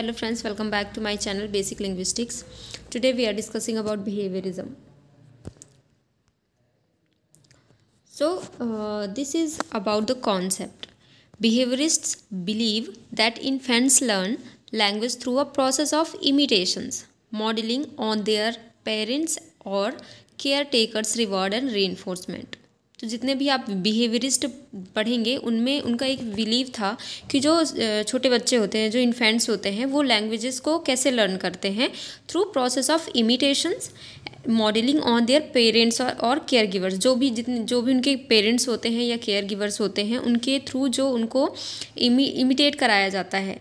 hello friends welcome back to my channel basic linguistics today we are discussing about behaviorism so uh, this is about the concept behaviorists believe that infants learn language through a process of imitations modeling on their parents or caretakers reward and reinforcement तो जितने भी आप behaviourist पढ़ेंगे उनमें उनका एक believe था कि जो छोटे बच्चे होते हैं जो इन्फेंट्स होते हैं वो लैंग्वेजेस को कैसे लर्न करते हैं through process of imitations modelling on their parents और और केयर गिवर्स जो भी जितने जो भी उनके पेरेंट्स होते हैं या केयर गिवर्स होते हैं उनके थ्रू जो उनको इमी इमिटेट कराया जाता है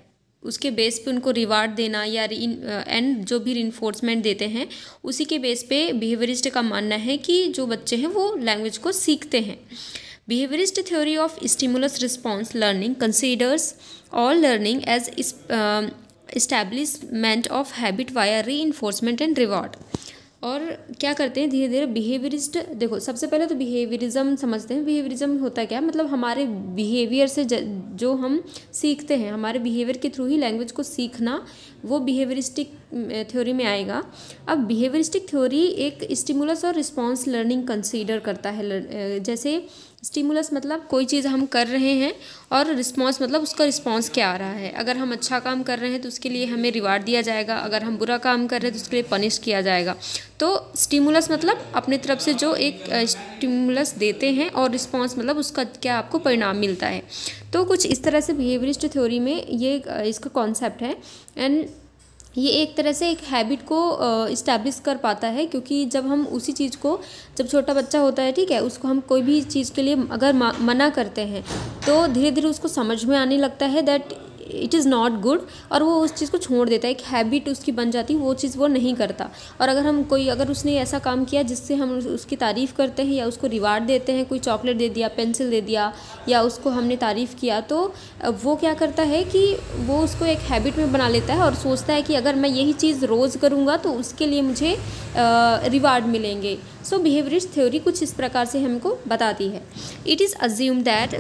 उसके बेस पे उनको रिवार्ड देना या एंड uh, जो भी रिन्फोर्समेंट देते हैं उसी के बेस पे बिहेवियरिस्ट का मानना है कि जो बच्चे हैं वो लैंग्वेज को सीखते हैं behaviourist theory of stimulus response learning considers all learning as establishment of habit via re and reward और क्या करते हैं धीरे धीरे बिहेवियरिस्ट देखो सबसे पहले तो बिहेवियरिज्म समझते हैं बिहेवियरिज्म होता क्या मतलब हमारे बिहेवियर से जो हम सीखते हैं हमारे बिहेवियर के थ्रू ही लैंग्वेज को सीखना वो बिहेवियरिस्टिक थ्योरी mm, eh, में आएगा अब बिहेवियरिस्टिक थ्योरी एक स्टिमुलस और रिस्पॉन्स लर्निंग कंसीडर करता है eh, जैसे स्टिमुलस मतलब कोई चीज़ हम कर रहे हैं और रिस्पॉन्स मतलब उसका रिस्पॉन्स क्या आ रहा है अगर हम अच्छा काम कर रहे हैं तो उसके लिए हमें रिवार्ड दिया जाएगा अगर हम बुरा काम कर रहे हैं तो उसके लिए पनिश किया जाएगा तो स्टिमुलस मतलब अपने तरफ से जो एक स्टिमुलस eh, देते हैं और रिस्पॉन्स मतलब उसका क्या आपको परिणाम मिलता है तो कुछ इस तरह से बिहेवियरिस्ट थ्योरी में ये इसका कॉन्सेप्ट है एंड ये एक तरह से एक हैबिट को इस्टेब्लिश कर पाता है क्योंकि जब हम उसी चीज़ को जब छोटा बच्चा होता है ठीक है उसको हम कोई भी चीज़ के लिए अगर मना करते हैं तो धीरे धीरे उसको समझ में आने लगता है that it is not good और वो उस चीज़ को छोड़ देता है एक हैबिट उसकी बन जाती है वो चीज़ वो नहीं करता और अगर हम कोई अगर उसने ऐसा काम किया जिससे हम उसकी तारीफ़ करते हैं या उसको रिवार्ड देते हैं कोई चॉकलेट दे दिया पेंसिल दे दिया या उसको हमने तारीफ़ किया तो वो क्या करता है कि वो उसको एक हैबिट में बना लेता है और सोचता है कि अगर मैं यही चीज़ रोज़ करूँगा तो उसके लिए मुझे रिवार्ड मिलेंगे सो बिहेवियर थ्योरी कुछ इस प्रकार से हमको बताती है it is assume that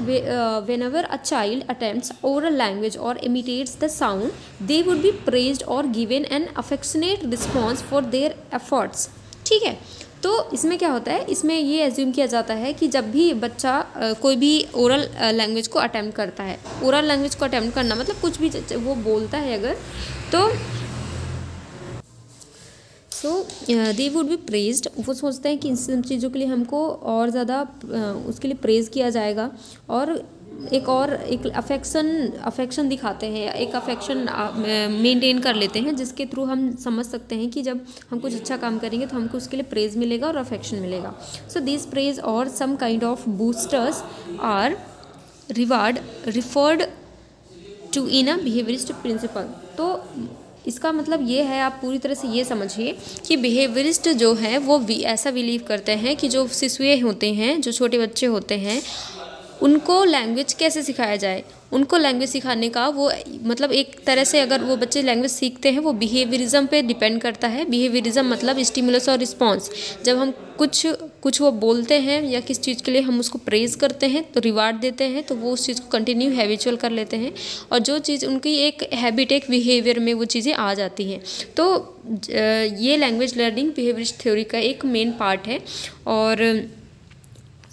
whenever a child attempts oral language और imitates the sound they would be praised और given an affectionate response for their efforts ठीक है तो इसमें क्या होता है इसमें ये एज्यूम किया जाता है कि जब भी बच्चा uh, कोई भी ओरल लैंग्वेज uh, को अटैम्प्ट करता है ओरल लैंग्वेज को अटैम्प्ट करना मतलब कुछ भी वो बोलता है अगर तो so they would be praised वो सोचते हैं कि इन सब चीज़ों के लिए हमको और ज़्यादा uh, उसके लिए प्रेज़ किया जाएगा और एक और एक अफेक्शन अफेक्शन दिखाते हैं एक अफेक्शन मेंटेन uh, कर लेते हैं जिसके थ्रू हम समझ सकते हैं कि जब हम कुछ अच्छा काम करेंगे तो हमको उसके लिए प्रेज़ मिलेगा और अफेक्शन मिलेगा सो दिस प्रेज और some kind of boosters are reward referred to in a behaviourist principle तो इसका मतलब ये है आप पूरी तरह से ये समझिए कि बिहेवियरिस्ट जो हैं वो ऐसा बिलीव करते हैं कि जो शिशुए होते हैं जो छोटे बच्चे होते हैं उनको लैंग्वेज कैसे सिखाया जाए उनको लैंग्वेज सिखाने का वो मतलब एक तरह से अगर वो बच्चे लैंग्वेज सीखते हैं वो बिहेवियरिज्म पे डिपेंड करता है बिहेवियरिज्म मतलब स्टिमुलस और रिस्पांस जब हम कुछ कुछ वो बोलते हैं या किस चीज़ के लिए हम उसको प्रेज़ करते हैं तो रिवार्ड देते हैं तो वो उस चीज़ को कंटिन्यू हैबिचुअल कर लेते हैं और जो चीज़ उनकी एक हैबिट एक बिहेवियर में वो चीज़ें आ जाती हैं तो ये लैंग्वेज लर्निंग बिहेवियर थ्योरी का एक मेन पार्ट है और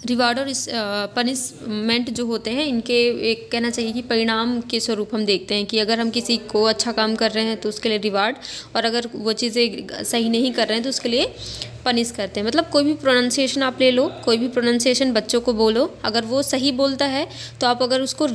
रिवार्ड और इस पनिशमेंट जो होते हैं इनके एक कहना चाहिए कि परिणाम के स्वरूप हम देखते हैं कि अगर हम किसी को अच्छा काम कर रहे हैं तो उसके लिए रिवार्ड और अगर वो चीज़ें सही नहीं कर रहे हैं तो उसके लिए पनिश करते हैं मतलब कोई भी प्रोनाउंसिएशन आप ले लो कोई भी प्रोनाउंसिएशन बच्चों को बोलो अगर वो सही बोलता है तो आप अगर उसको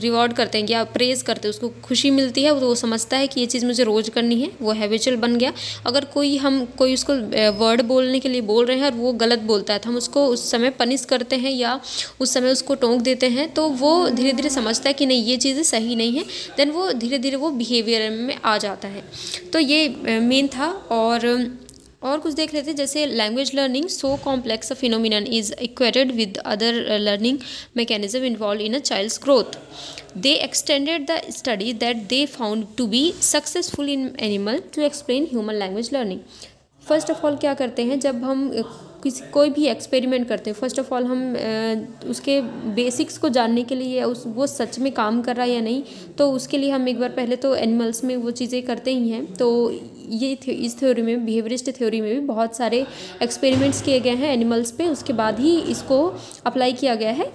रिवॉर्ड करते हैं या प्रेज़ करते हैं उसको खुशी मिलती है तो वो समझता है कि ये चीज़ मुझे रोज़ करनी है वो हैबिचुअल बन गया अगर कोई हम कोई उसको वर्ड बोलने के लिए बोल रहे हैं और वो गलत बोलता है तो हम उसको उस समय पनिश करते हैं या उस समय उसको टोंक देते हैं तो वो धीरे धीरे समझता है कि नहीं ये चीज़ें सही नहीं है देन वो धीरे धीरे वो बिहेवियर में आ जाता है तो ये मेन था और और कुछ देख लेते हैं जैसे language learning so complex phenomenon is equated with other learning mechanism involved in a child's growth they extended the study that they found to be successful in animal to explain human language learning first of all क्या करते हैं जब हम किसी कोई भी experiment करते हैं फर्स्ट ऑफ ऑल हम उसके बेसिक्स को जानने के लिए उस वो सच में काम कर रहा है या नहीं तो उसके लिए हम एक बार पहले तो एनिमल्स में वो चीज़ें करते ही हैं तो ये थे, इस थ्योरी में बिहेवियरिस्ट थ्योरी में भी बहुत सारे एक्सपेरिमेंट्स किए गए हैं एनिमल्स पर उसके बाद ही इसको अप्लाई किया गया है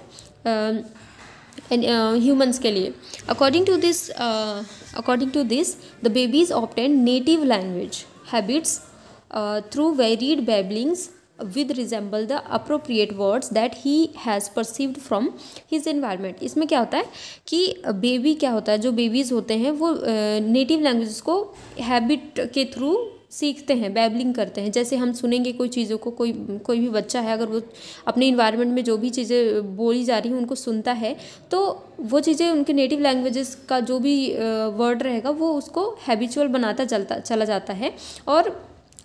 ह्यूमन्स के लिए according to this according to this the babies obtain native language habits through varied babblings with resemble the appropriate words that he has perceived from his environment इसमें क्या होता है कि बेबी क्या होता है जो बेबीज़ होते हैं वो नेटिव uh, लैंग्वेज को हैबिट के थ्रू सीखते हैं बैबलिंग करते हैं जैसे हम सुनेंगे कोई चीज़ों को कोई कोई भी बच्चा है अगर वो अपने इन्वायरमेंट में जो भी चीज़ें बोली जा रही हैं उनको सुनता है तो वो चीज़ें उनके नेटिव लैंग्वेजेस का जो भी वर्ड रहेगा वो उसको हैबिचुअल बनाता चलता चला जाता है और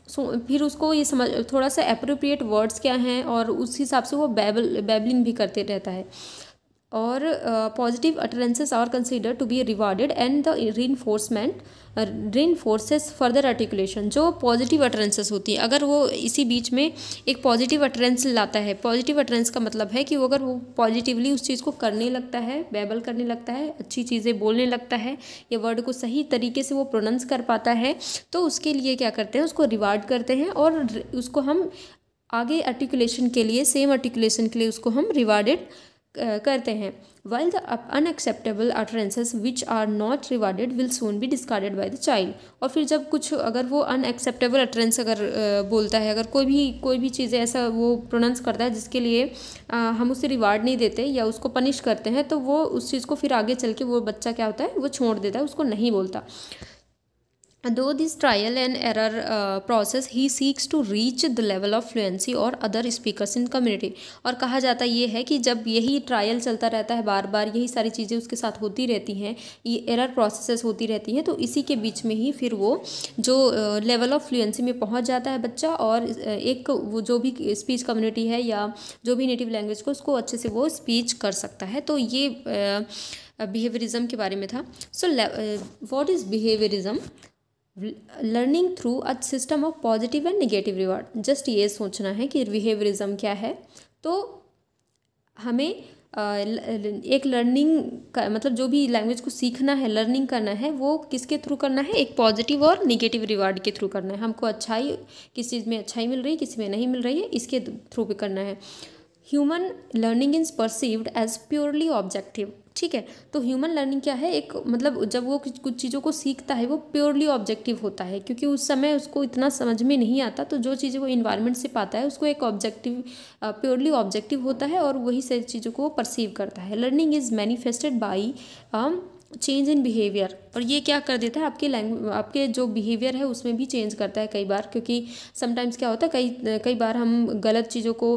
सो फिर उसको ये समझ थोड़ा सा अप्रोप्रिएट वर्ड्स क्या हैं और उस हिसाब से वो बैबल बैबलिंग भी करते रहता है और positive utterances are consider to be rewarded and the re reinforcement reinforces further articulation जो पॉजिटिव अटरेंसेस होती हैं अगर वो इसी बीच में एक पॉजिटिव अटरेंस लाता है पॉजिटिव अटरेंस का मतलब है कि वो अगर वो पॉजिटिवली उस चीज़ को करने लगता है बैबल करने लगता है अच्छी चीज़ें बोलने लगता है या वर्ड को सही तरीके से वो प्रोनंस कर पाता है तो उसके लिए क्या करते हैं उसको रिवार्ड करते हैं और उसको हम आगे आर्टिकुलेशन के लिए सेम आर्टिकुलेशन के लिए उसको हम रिवार्डेड करते हैं while the unacceptable utterances which are not rewarded will soon be discarded by the child और फिर जब कुछ अगर वो अनएक्सेप्टेबल अटरेंस अगर बोलता है अगर कोई भी कोई भी चीज़ ऐसा वो प्रोनाउंस करता है जिसके लिए हम उसे रिवार्ड नहीं देते या उसको पनिश करते हैं तो वो उस चीज़ को फिर आगे चल के वो बच्चा क्या होता है वो छोड़ देता है उसको नहीं बोलता though this trial and error uh, process he seeks to reach the level of fluency or other speakers in community और कहा जाता ये है कि जब यही ट्रायल चलता रहता है बार बार यही सारी चीज़ें उसके साथ होती रहती हैं ये एरर processes होती रहती हैं तो इसी के बीच में ही फिर वो जो लेवल ऑफ फ्लुएंसी में पहुंच जाता है बच्चा और uh, एक वो जो भी स्पीच कम्युनिटी है या जो भी नेटिव लैंग्वेज को उसको अच्छे से वो स्पीच कर सकता है तो ये बिहेवियरिज़म uh, के बारे में था so what is behaviourism learning through a system of positive and negative reward just ये सोचना है कि बिहेवियरिज्म क्या है तो हमें एक लर्निंग का मतलब जो भी लैंग्वेज को सीखना है लर्निंग करना है वो किसके थ्रू करना है एक पॉजिटिव और निगेटिव रिवार्ड के थ्रू करना है हमको अच्छाई किस चीज़ में अच्छाई मिल रही है किसी में नहीं मिल रही है इसके थ्रू भी करना है human learning is perceived as purely objective ठीक है तो ह्यूमन लर्निंग क्या है एक मतलब जब वो कुछ चीज़ों को सीखता है वो प्योरली ऑब्जेक्टिव होता है क्योंकि उस समय उसको इतना समझ में नहीं आता तो जो चीज़ें वो इन्वायरमेंट से पाता है उसको एक ऑब्जेक्टिव प्योरली ऑब्जेक्टिव होता है और वही सारी चीज़ों को परसीव करता है learning is manifested by change in behaviour और ये क्या कर देता है आपके लैंग्वेज आपके जो बिहेवियर है उसमें भी चेंज करता है कई बार क्योंकि समटाइम्स क्या होता है कई कई बार हम गलत चीज़ों को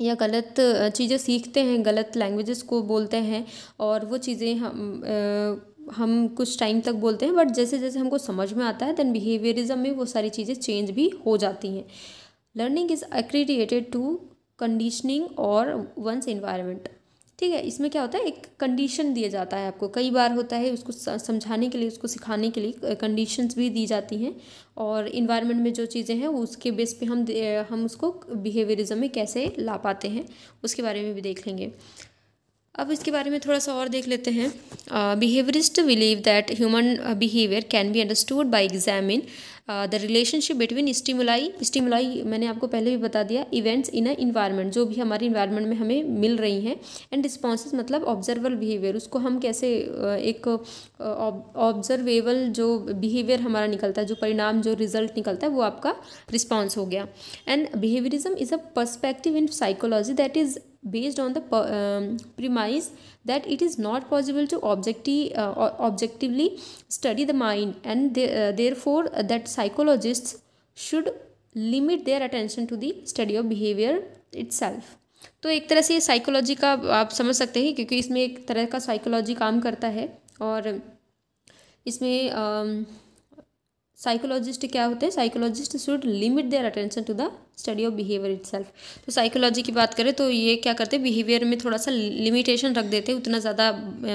या गलत चीज़ें सीखते हैं गलत लैंग्वेजेस को बोलते हैं और वो चीज़ें हम हम कुछ टाइम तक बोलते हैं बट जैसे जैसे हमको समझ में आता है दैन बिहेवियरिज्म में वो सारी चीज़ें चेंज भी हो जाती हैं learning is accredited to conditioning और वंस इन्वायरमेंट ठीक है इसमें क्या होता है एक कंडीशन दिया जाता है आपको कई बार होता है उसको समझाने के लिए उसको सिखाने के लिए कंडीशंस भी दी जाती हैं और इन्वायरमेंट में जो चीज़ें हैं उसके बेस पे हम हम उसको बिहेवियरिज्म में कैसे ला पाते हैं उसके बारे में भी देख लेंगे अब इसके बारे में थोड़ा सा और देख लेते हैं behaviourist believe that human behaviour can be understood by examine the relationship between stimuli stimuli मैंने आपको पहले भी बता दिया इवेंट्स इन अ इन्वायरमेंट जो भी हमारे इन्वायरमेंट में हमें मिल रही हैं एंड रिस्पॉन्स मतलब ऑब्जर्वल बिहेवियर उसको हम कैसे uh, एक ऑब्जर्वेबल uh, जो बिहेवियर हमारा निकलता है जो परिणाम जो रिजल्ट निकलता है वो आपका रिस्पॉन्स हो गया and behaviourism is a perspective in psychology that is based on the um, premise that it is not possible to objecti uh, objectively study the mind and they, uh, therefore uh, that psychologists should limit their attention to the study of behavior itself तो एक तरह से ये psychology का आप समझ सकते हैं क्योंकि इसमें एक तरह का साइकोलॉजी काम करता है और इसमें साइकोलॉजिस्ट क्या होते हैं psychologist should limit their attention to the study of behaviour it तो साइकोलॉजी की बात करें तो ये क्या करते हैं बिहेवियर में थोड़ा सा लिमिटेशन रख देते हैं उतना ज़्यादा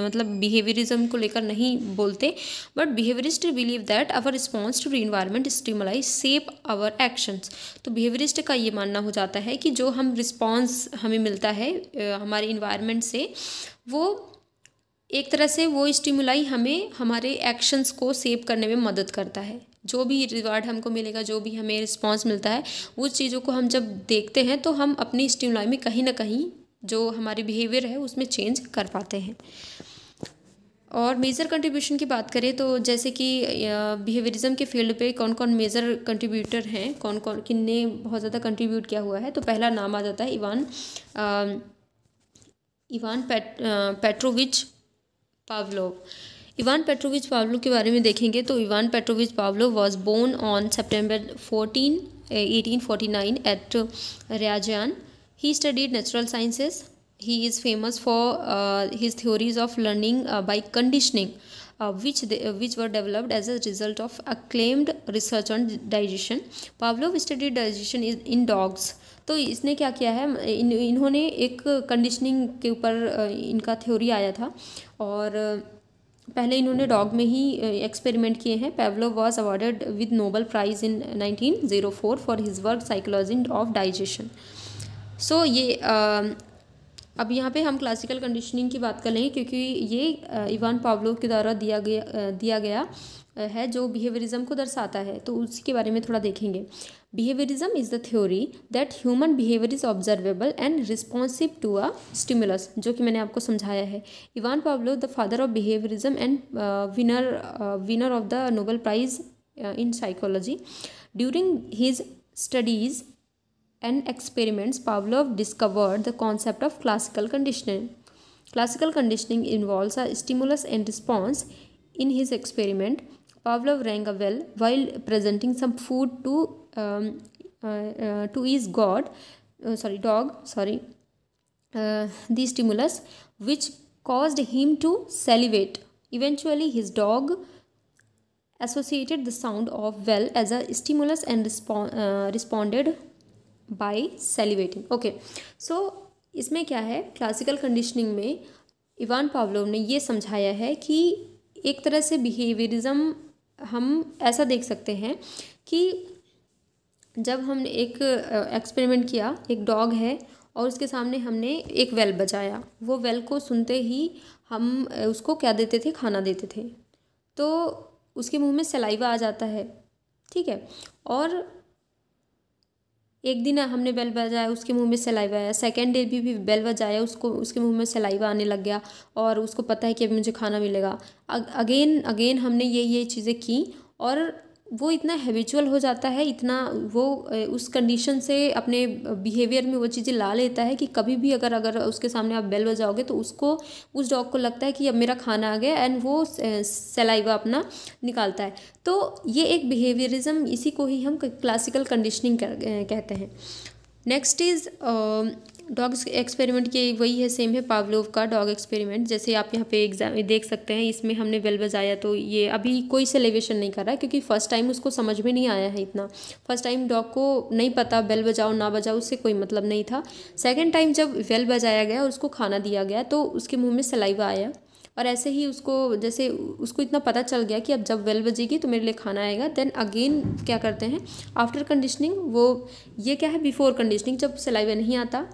मतलब बिहेवियरिज्म को लेकर नहीं बोलते but behaviourist believe that our response to environment stimuli shape our actions तो बिहेवियरिस्ट का ये मानना हो जाता है कि जो हम रिस्पॉन्स हमें मिलता है हमारे इन्वायरमेंट से वो एक तरह से वो स्टिमुलाई हमें हमारे एक्शंस को सेव करने में मदद करता है जो भी रिवार्ड हमको मिलेगा जो भी हमें रिस्पॉन्स मिलता है उस चीज़ों को हम जब देखते हैं तो हम अपनी स्टिमुलाई में कहीं ना कहीं जो हमारे बिहेवियर है उसमें चेंज कर पाते हैं और मेजर कंट्रीब्यूशन की बात करें तो जैसे कि बिहेवियरिज्म के फील्ड पे कौन कौन मेजर कंट्रीब्यूटर हैं कौन कौन किन्ने बहुत ज़्यादा कंट्रीब्यूट किया हुआ है तो पहला नाम आ जाता है Ivan ah, Ivan Pet, ah, Petrovich Pavlov Ivan Petrovich Pavlov के बारे में देखेंगे तो Ivan Petrovich Pavlov was born on September 14 1849 at Ryazan he studied natural sciences he is famous for his theories of learning by conditioning uh, which they, uh, which were developed as a result of acclaimed research on digestion pavlov studied digestion is in dogs तो इसने क्या किया है इन इन्होंने एक conditioning के ऊपर uh, इनका थ्योरी आया था और uh, पहले इन्होंने डॉग में ही एक्सपेरिमेंट uh, किए हैं Pavlov was awarded with Nobel prize in 1904 for his work psychology of digestion so ये अब यहाँ पे हम क्लासिकल कंडीशनिंग की बात कर लेंगे क्योंकि ये इवान पावलो के द्वारा दिया गया दिया गया है जो बिहेवियरिज्म को दर्शाता है तो उसके बारे में थोड़ा देखेंगे behaviourism is the theory that human behaviour is observable and responsive to a stimulus जो कि मैंने आपको समझाया है Ivan Pavlov the father of behaviourism and winner winner of the Nobel prize in psychology during his studies and experiments, Pavlov discovered the concept of classical conditioning. Classical conditioning involves a stimulus and response. In his experiment, Pavlov rang a bell while presenting some food to um, uh, uh, to his god, uh, sorry, dog, sorry, uh, the stimulus which caused him to salivate. Eventually, his dog associated the sound of well as a stimulus and respon- uh, responded by salivating okay so इसमें क्या है classical conditioning में Ivan Pavlov ने ये समझाया है कि एक तरह से बिहेवियरिज्म हम ऐसा देख सकते हैं कि जब हमने एक एक्सपेरिमेंट किया एक डॉग है और उसके सामने हमने एक वेल बजाया वो वेल को सुनते ही हम उसको क्या देते थे खाना देते थे तो उसके मुंह में सलाइवा आ जाता है ठीक है और एक दिन हमने बेल बजाया उसके मुंह में सलाइवा आया सेकेंड डे भी, भी बेल बजाया उसको उसके मुंह में सलाइवा आने लग गया और उसको पता है कि अभी मुझे खाना मिलेगा अगेन अगेन हमने ये ये चीज़ें की और वो इतना हैबिचुअल हो जाता है इतना वो उस कंडीशन से अपने बिहेवियर में वो चीज़ें ला लेता है कि कभी भी अगर अगर उसके सामने आप बेल बजाओगे तो उसको उस डॉग को लगता है कि अब मेरा खाना आ गया एंड वो सलाइवा अपना निकालता है तो ये एक बिहेवियरिज्म इसी को ही हम क्लासिकल कंडीशनिंग कहते हैं नेक्स्ट इज़ डॉग एक्सपेरिमेंट की वही है सेम है पावलोव का डॉग एक्सपेरिमेंट जैसे आप यहाँ पे एग्जाम देख सकते हैं इसमें हमने वेल बजाया तो ये अभी कोई सेलिब्रेशन नहीं कर रहा है क्योंकि फ़र्स्ट टाइम उसको समझ में नहीं आया है इतना फर्स्ट टाइम डॉग को नहीं पता बेल बजाओ ना बजाओ उससे कोई मतलब नहीं था सेकेंड टाइम जब वेल बजाया गया उसको खाना दिया गया तो उसके मुँह में सलाइवा आया और ऐसे ही उसको जैसे उसको इतना पता चल गया कि अब जब वेल बजेगी तो मेरे लिए खाना आएगा देन अगेन क्या करते हैं आफ्टर कंडीशनिंग वो ये क्या है बिफोर कंडीशनिंग जब सिलाई नहीं आता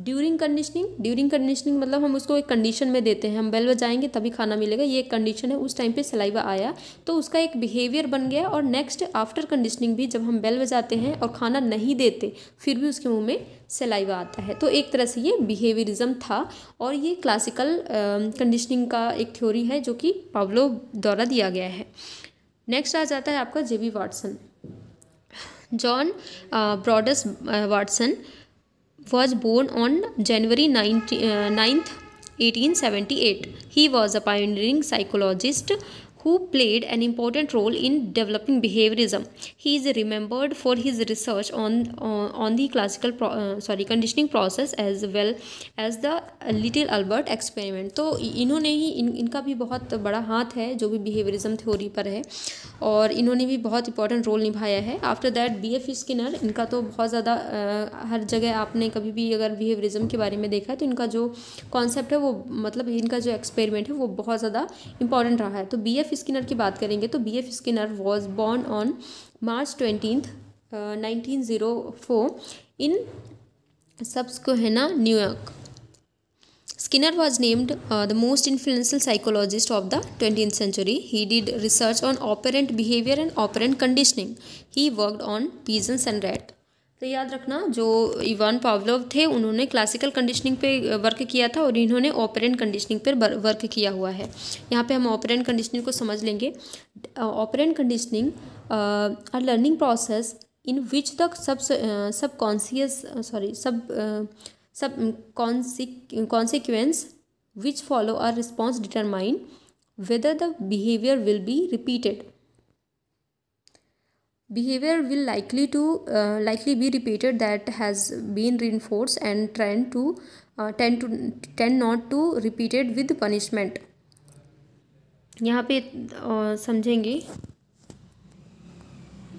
ड्यूरिंग कंडीशनिंग ड्यूरिंग कंडीशनिंग मतलब हम उसको एक कंडीशन में देते हैं हम बेल बजाएंगे तभी खाना मिलेगा ये एक कंडीशन है उस टाइम पे सलाइवा आया तो उसका एक बिहेवियर बन गया और नेक्स्ट आफ्टर कंडीशनिंग भी जब हम बेल बजाते हैं और खाना नहीं देते फिर भी उसके मुंह में सलाइवा आता है तो एक तरह से ये बिहेवियरिज्म था और ये क्लासिकल कंडीशनिंग uh, का एक थ्योरी है जो कि पावलो द्वारा दिया गया है नेक्स्ट आ जाता है आपका वी Watson John Broadus Watson uh, was born on January 19, uh, 9th 1878. He was a pioneering psychologist who played an important role in developing behaviorism. He is remembered for his research on, uh, on the classical pro, uh, sorry conditioning process as well as the little Albert experiment. तो इन्होंने ही इन इनका भी बहुत बड़ा हाथ है जो भी बिहेवियरिज्म थ्योरी पर है और इन्होंने भी बहुत इंपॉर्टेंट रोल निभाया है after that B F Skinner इनका तो बहुत ज़्यादा हर जगह आपने कभी भी अगर बिहेवियरिज्म के बारे में देखा है तो इनका जो कॉन्सेप्ट है वो मतलब इनका जो एक्सपेरिमेंट है वो बहुत ज़्यादा इंपॉर्टेंट रहा है तो बी एफ एफ स्किनर की बात करेंगे तो B F Skinner was born on March twentieth nineteen zero four in सब्सको है ना New York Skinner was named the most influential psychologist of the twenty century he did research on operant behavior and operant conditioning he worked on pigeons and rat तो याद रखना जो Ivan Pavlov थे उन्होंने classical conditioning पे work किया था और इन्होंने ऑपरेंट कंडीशनिंग पर वर्क किया हुआ है यहाँ पे हम ऑपरेंट कंडीशनिंग को समझ लेंगे operant conditioning are learning process in which the sub sub conscious sorry sub sub consequence which follow our response determine whether the behavior will be repeated behavior will likely to uh, likely be repeated that has been reinforced and tend to uh, tend to tend not to repeated with punishment यहाँ पे समझेंगे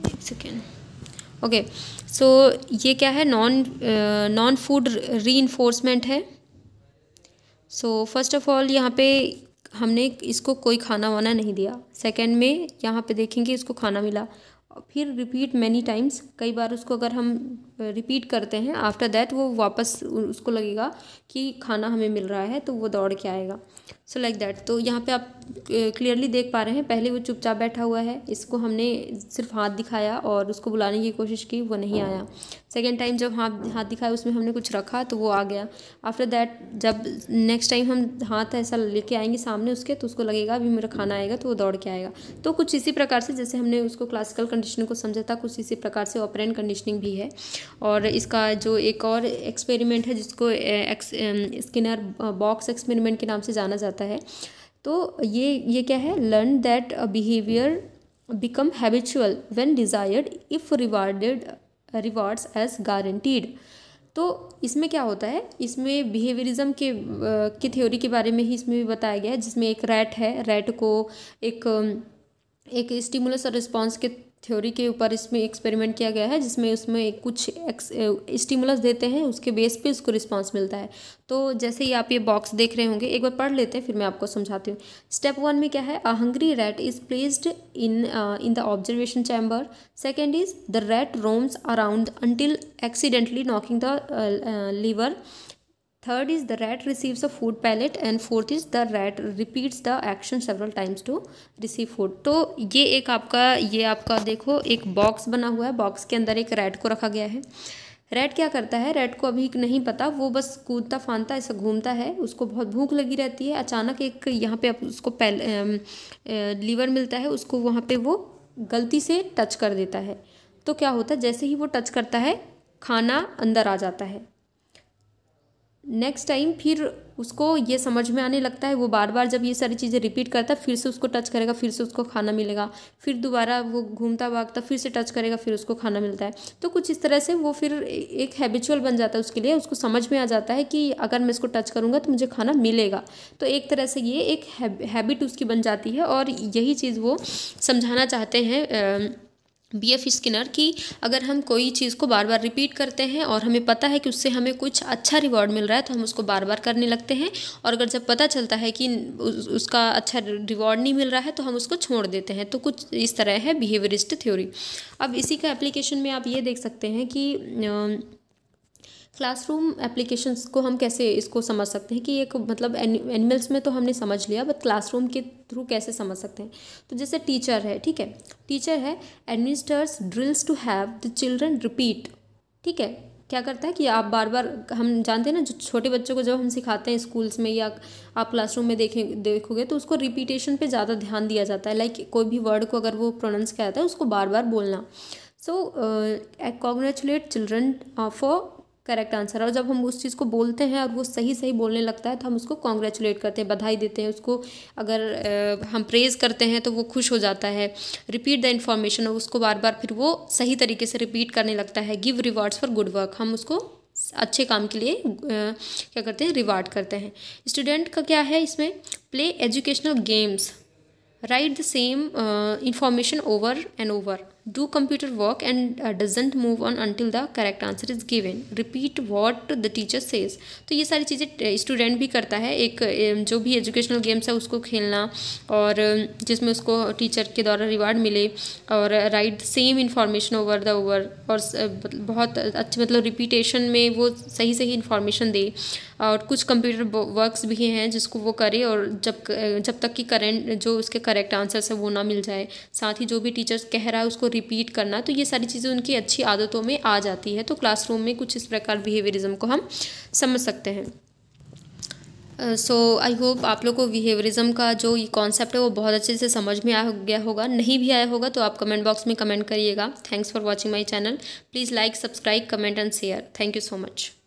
एक second okay so ये क्या है non non food reinforcement है so first of all यहाँ पे हमने इसको कोई खाना वाना नहीं दिया सेकेंड में यहाँ पे देखेंगे इसको खाना मिला और फिर रिपीट मैनी टाइम्स कई बार उसको अगर हम रिपीट करते हैं आफ्टर दैट वो वापस उसको लगेगा कि खाना हमें मिल रहा है तो वो दौड़ के आएगा सो लाइक दैट तो यहाँ पे आप क्लियरली देख पा रहे हैं पहले वो चुपचाप बैठा हुआ है इसको हमने सिर्फ हाथ दिखाया और उसको बुलाने की कोशिश की वो नहीं आया सेकेंड टाइम जब हाथ हाथ दिखाया उसमें हमने कुछ रखा तो वो आ गया आफ्टर दैट जब नेक्स्ट टाइम हम हाथ ऐसा लेके आएंगे सामने उसके तो उसको लगेगा अभी मेरा खाना आएगा तो वो दौड़ के आएगा तो कुछ इसी प्रकार से जैसे हमने उसको क्लासिकल कंडीशनिंग को समझा था कुछ इसी प्रकार से ऑपरेंट कंडीशनिंग भी है और इसका जो एक और एक्सपेरिमेंट है जिसको स्किनर बॉक्स एक्सपेरिमेंट के नाम से जाना जाता है तो ये ये क्या है learn that behavior become habitual when desired if rewarded rewards as guaranteed तो इसमें क्या होता है इसमें बिहेवियरिज्म के की थ्योरी के बारे में ही इसमें भी बताया गया है जिसमें एक रैट है रैट को एक एक स्टिमुलस और रिस्पॉन्स के थ्योरी के ऊपर इसमें एक्सपेरिमेंट किया गया है जिसमें उसमें कुछ एक्स स्टिमुलस देते हैं उसके बेस पे उसको रिस्पांस मिलता है तो जैसे ही आप ये बॉक्स देख रहे होंगे एक बार पढ़ लेते हैं फिर मैं आपको समझाती हूँ स्टेप वन में क्या है a hungry rat is placed in in the observation chamber second is the rat roams around until accidentally knocking the lever third is the rat receives a food pellet and fourth is the rat repeats the action several times to receive food तो ये एक आपका ये आपका देखो एक box बना हुआ है बॉक्स के अंदर एक रैट को रखा गया है रेड क्या करता है रेड को अभी नहीं पता वो बस कूदता फानता ऐसा घूमता है उसको बहुत भूख लगी रहती है अचानक एक यहाँ पे उसको पैल लीवर मिलता है उसको वहाँ पे वो गलती से टच कर देता है तो क्या होता है जैसे ही वो टच करता है खाना अंदर आ जाता है नेक्स्ट टाइम फिर उसको ये समझ में आने लगता है वो बार बार जब ये सारी चीज़ें रिपीट करता है फिर से उसको टच करेगा फिर से उसको खाना मिलेगा फिर दोबारा वो घूमता भागता फिर से टच करेगा फिर उसको खाना मिलता है तो कुछ इस तरह से वो फिर एक हैबिचुअल बन जाता है उसके लिए उसको समझ में आ जाता है कि अगर मैं इसको टच करूँगा तो मुझे खाना मिलेगा तो एक तरह से ये एक हैबिट उसकी बन जाती है और यही चीज़ वो समझाना चाहते हैं बी एफ स्किनर की अगर हम कोई चीज़ को बार बार रिपीट करते हैं और हमें पता है कि उससे हमें कुछ अच्छा रिवॉर्ड मिल रहा है तो हम उसको बार बार करने लगते हैं और अगर जब पता चलता है कि उसका अच्छा रिवॉर्ड नहीं मिल रहा है तो हम उसको छोड़ देते हैं तो कुछ इस तरह है बिहेवियरिस्ट थ्योरी अब इसी का एप्लीकेशन में आप ये देख सकते हैं कि क्लासरूम एप्लीकेशंस को हम कैसे इसको समझ सकते हैं कि एक मतलब एनिमल्स में तो हमने समझ लिया बट क्लासरूम के थ्रू कैसे समझ सकते हैं तो जैसे टीचर है ठीक है टीचर है administers drills to have the children repeat ठीक है क्या करता है कि आप बार बार हम जानते हैं ना जो छोटे बच्चों को जब हम सिखाते हैं स्कूल्स में या आप क्लासरूम में देखें देखोगे तो उसको रिपीटेशन पे ज़्यादा ध्यान दिया जाता है लाइक कोई भी वर्ड को अगर वो प्रोनाउंस किया जाता है उसको बार बार बोलना so congratulate children for correct answer है और जब हम उस चीज़ को बोलते हैं और वो सही सही बोलने लगता है तो हम उसको कॉन्ग्रेचुलेट करते हैं बधाई देते हैं उसको अगर आ, हम प्रेज़ करते हैं तो वो खुश हो जाता है रिपीट द इन्फॉर्मेशन और उसको बार बार फिर वो सही तरीके से रिपीट करने लगता है give rewards for good work हम उसको अच्छे काम के लिए आ, क्या करते हैं रिवार्ड करते हैं स्टूडेंट का क्या है इसमें play educational games write the same information over and over do computer work and doesn't move on until the correct answer is given repeat what the teacher says तो ये सारी चीज़ें स्टूडेंट भी करता है एक जो भी एजुकेशनल गेम्स है उसको खेलना और जिसमें उसको टीचर के द्वारा रिवार्ड मिले और write same information over the over और बहुत अच्छे मतलब रिपीटेशन में वो सही सही इन्फॉर्मेशन दे और कुछ कंप्यूटर वर्क्स भी हैं जिसको वो करे और जब जब तक कि करेंट जो उसके करेक्ट आंसर्स है वो ना मिल जाए साथ ही जो भी टीचर्स कह रहा है उसको रिपीट करना तो ये सारी चीज़ें उनकी अच्छी आदतों में आ जाती है तो क्लासरूम में कुछ इस प्रकार बिहेवियरिज्म को हम समझ सकते हैं सो आई होप आप लोग को बिहेवियरिज्म का जो ये कॉन्सेप्ट है वो बहुत अच्छे से समझ में आ गया होगा नहीं भी आया होगा तो आप कमेंट बॉक्स में कमेंट करिएगा thanks for watching my channel please like subscribe comment and share thank you so much